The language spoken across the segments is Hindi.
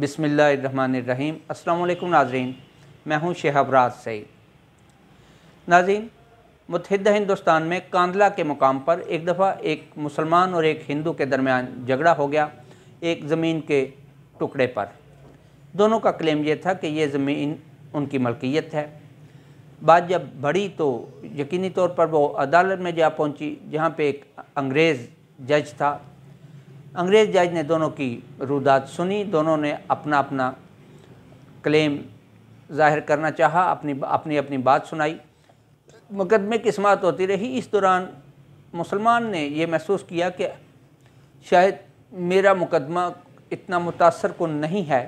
बिसमीम अल्लाम नाजरीन मैं हूं शहबराज सईद नाजीन मतहद हिंदुस्तान में कांदला के मुकाम पर एक दफ़ा एक मुसलमान और एक हिंदू के दरमियान झगड़ा हो गया एक ज़मीन के टुकड़े पर दोनों का क्लेम ये था कि ये ज़मीन उनकी मलकियत है बात जब बढ़ी तो यकीनी तौर पर वो अदालत में जा पहुंची जहाँ पे एक अंग्रेज़ जज था अंग्रेज जज ने दोनों की रुदात सुनी दोनों ने अपना अपना क्लेम जाहिर करना चाहा अपनी अपनी अपनी बात सुनाई मुकदमे की समात होती रही इस दौरान मुसलमान ने यह महसूस किया कि शायद मेरा मुकदमा इतना मुतासर को नहीं है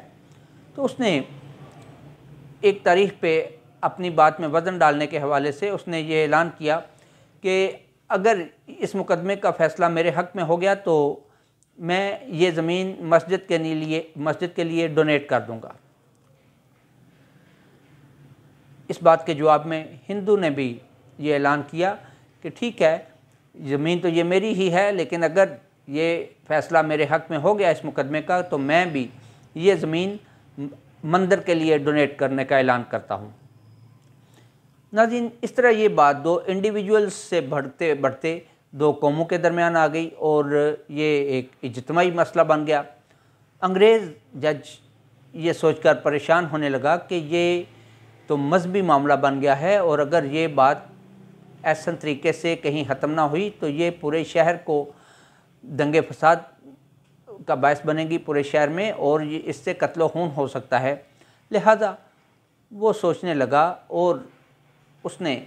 तो उसने एक तारीख पे अपनी बात में वज़न डालने के हवाले से उसने ये ऐलान किया कि अगर इस मुकदमे का फ़ैसला मेरे हक़ में हो गया तो मैं ये ज़मीन मस्जिद के लिए मस्जिद के लिए डोनेट कर दूँगा इस बात के जवाब में हिंदू ने भी ये ऐलान किया कि ठीक है ज़मीन तो ये मेरी ही है लेकिन अगर ये फ़ैसला मेरे हक़ में हो गया इस मुकदमे का तो मैं भी ये ज़मीन मंदिर के लिए डोनेट करने का ऐलान करता हूँ नाजिन इस तरह ये बात दो इंडिविजुअल्स से बढ़ते बढ़ते दो कौमों के दरमियान आ गई और ये एक इजतमाही मसला बन गया अंग्रेज़ जज ये सोचकर परेशान होने लगा कि ये तो मजहबी मामला बन गया है और अगर ये बात ऐसा तरीके से कहीं ख़त्म ना हुई तो ये पूरे शहर को दंगे फसाद का बायस बनेगी पूरे शहर में और ये इससे कत्ल खून हो सकता है लिहाजा वो सोचने लगा और उसने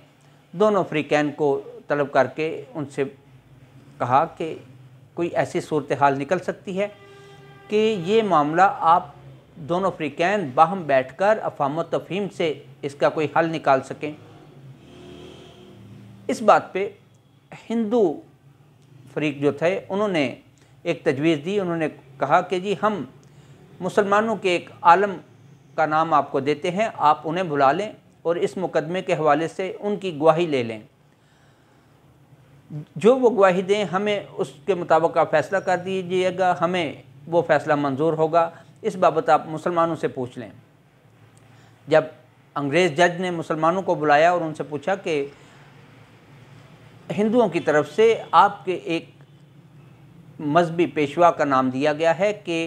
दोनों फ्रीकैन को तलब करके उनसे कहा कि कोई ऐसी सूरत हाल निकल सकती है कि ये मामला आप दोनों फ्रीकैन बाहम बैठ कर अफाम तफहीम से इसका कोई हल निकाल सकें इस बात पे हिंदू फरीक जो थे उन्होंने एक तजवीज़ दी उन्होंने कहा कि जी हम मुसलमानों के एक आलम का नाम आपको देते हैं आप उन्हें बुला लें और इस मुकदमे के हवाले से उनकी गवाही ले लें जो वो गवाही दें हमें उसके मुताबिक आप फैसला कर दीजिएगा हमें वो फैसला मंजूर होगा इस बाबत आप मुसलमानों से पूछ लें जब अंग्रेज़ जज ने मुसलमानों को बुलाया और उनसे पूछा कि हिंदुओं की तरफ से आपके एक मजहबी पेशवा का नाम दिया गया है कि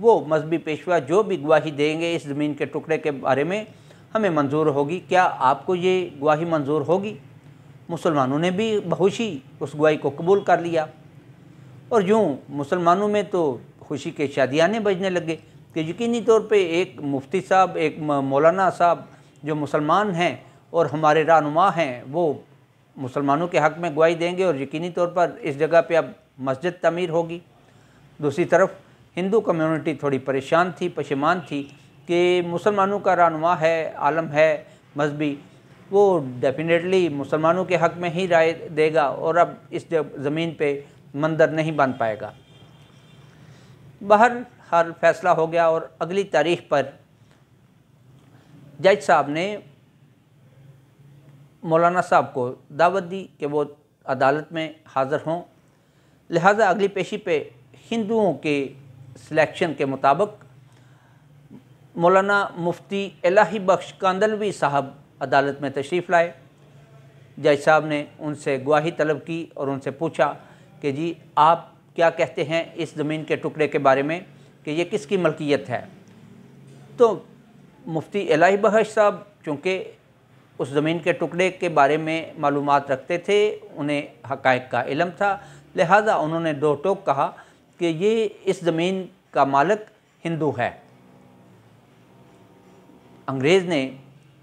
वो मजहबी पेशवा जो भी गवाही देंगे इस ज़मीन के टुकड़े के बारे में हमें मंजूर होगी क्या आपको ये गवाही मंजूर होगी मुसलमानों ने भी बहुशी उस गुआई को कबूल कर लिया और यूँ मुसलमानों में तो खुशी के शादियाने बजने लगे कि यकीनी तौर पे एक मुफ्ती साहब एक मौलाना साहब जो मुसलमान हैं और हमारे रहनुमा हैं वो मुसलमानों के हक़ में गुआई देंगे और यकीनी तौर पर इस जगह पे अब मस्जिद तमीर होगी दूसरी तरफ हिंदू कम्युनिटी थोड़ी परेशान थी पशेमान थी कि मुसलमानों का रहनुमा है आलम है मजहबी वो डेफिनेटली मुसलमानों के हक़ में ही राय देगा और अब इस ज़मीन पे मंदिर नहीं बन पाएगा बहर हर फैसला हो गया और अगली तारीख पर जज साहब ने मौलाना साहब को दावत दी कि वो अदालत में हाज़र हों लिहाजा अगली पेशी पे हिंदुओं के सिलेक्शन के मुताबिक मौलाना मुफ्ती इलाही बख्श कांदलवी साहब अदालत में तशरीफ़ लाए जज साहब ने उनसे गवाही तलब की और उनसे पूछा कि जी आप क्या कहते हैं इस ज़मीन के टुकड़े के बारे में कि ये किसकी मलकियत है तो मुफ्ती एलाही बहश साहब चूँकि उस ज़मीन के टुकड़े के बारे में मालूम रखते थे उन्हें हक़ का इलम था लिहाजा उन्होंने दो टोक कहा कि ये इस ज़मीन का मालिक हिंदू है अंग्रेज़ ने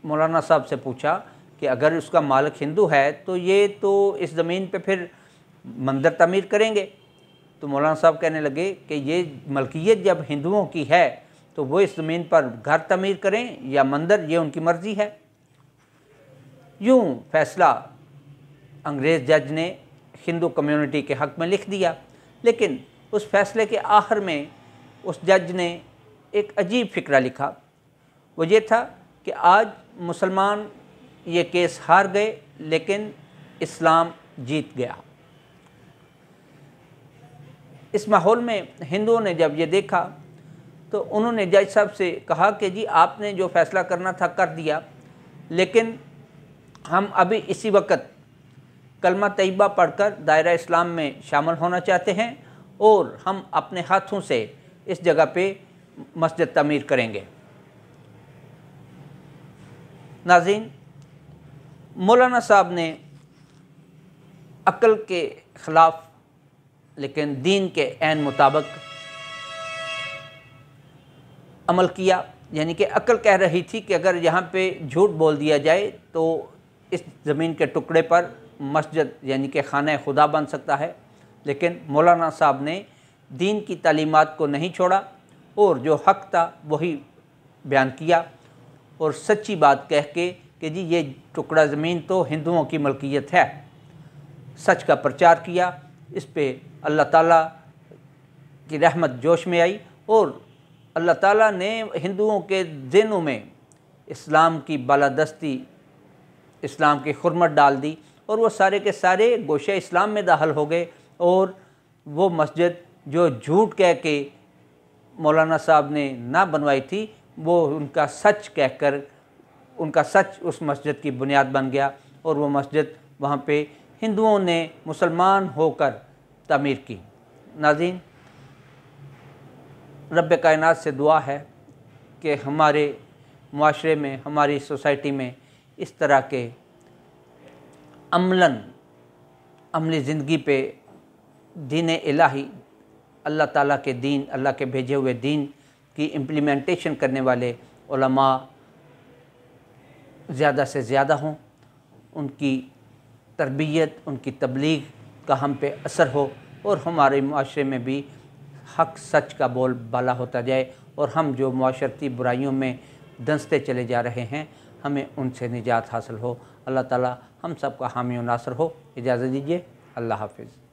मौलाना साहब से पूछा कि अगर उसका मालिक हिंदू है तो ये तो इस ज़मीन पे फिर मंदिर तमीर करेंगे तो मौलाना साहब कहने लगे कि ये मलकियत जब हिंदुओं की है तो वो इस ज़मीन पर घर तमीर करें या मंदिर ये उनकी मर्ज़ी है यूँ फैसला अंग्रेज़ जज ने हिंदू कम्युनिटी के हक़ में लिख दिया लेकिन उस फैसले के आखिर में उस जज ने एक अजीब फ़िक्रा लिखा वो ये था कि आज मुसलमान ये केस हार गए लेकिन इस्लाम जीत गया इस माहौल में हिंदुओं ने जब ये देखा तो उन्होंने जज साहब से कहा कि जी आपने जो फैसला करना था कर दिया लेकिन हम अभी इसी वक्त कलमा तयबा पढ़कर दायरा इस्लाम में शामिल होना चाहते हैं और हम अपने हाथों से इस जगह पे मस्जिद तमीर करेंगे नाजीन मौलाना साहब ने अक्ल के ख़िलाफ़ लेकिन दीन के एन मुताबिक अमल किया यानी कि अक्ल कह रही थी कि अगर यहाँ पे झूठ बोल दिया जाए तो इस ज़मीन के टुकड़े पर मस्जिद यानी कि खाना खुदा बन सकता है लेकिन मौलाना साहब ने दीन की तालीमत को नहीं छोड़ा और जो हक था वही बयान किया और सच्ची बात कह के कि जी ये टुकड़ा ज़मीन तो हिंदुओं की मलकियत है सच का प्रचार किया इस पर अल्लाह ताला की रहमत जोश में आई और अल्लाह ताला ने हिंदुओं के दिनों में इस्लाम की बालादस्ती इस्लाम की खुरमत डाल दी और वो सारे के सारे गोशे इस्लाम में दाखिल हो गए और वो मस्जिद जो झूठ कह के मौलाना साहब ने ना बनवाई थी वो उनका सच कहकर उनका सच उस मस्जिद की बुनियाद बन गया और वो मस्जिद वहाँ पे हिंदुओं ने मुसलमान होकर तमीर की नाजीन रब कायनात से दुआ है कि हमारे माशरे में हमारी सोसाइटी में इस तरह के अमलन अमली ज़िंदगी पे दीन इलाही अल्लाह ताला के दीन अल्लाह के भेजे हुए दीन की इम्प्लीमेंटेशन करने वाले ज़्यादा से ज़्यादा हों उनकी तरबियत उनकी तबलीग का हम पे असर हो और हमारे माशरे में भी हक सच का बोल बाला होता जाए और हम जो माशरती बुराइयों में दंसते चले जा रहे हैं हमें उनसे निजात हासिल हो अल्लाह ताला हम सब का हामी नासर हो इजाज़त दीजिए अल्लाह हाफिज़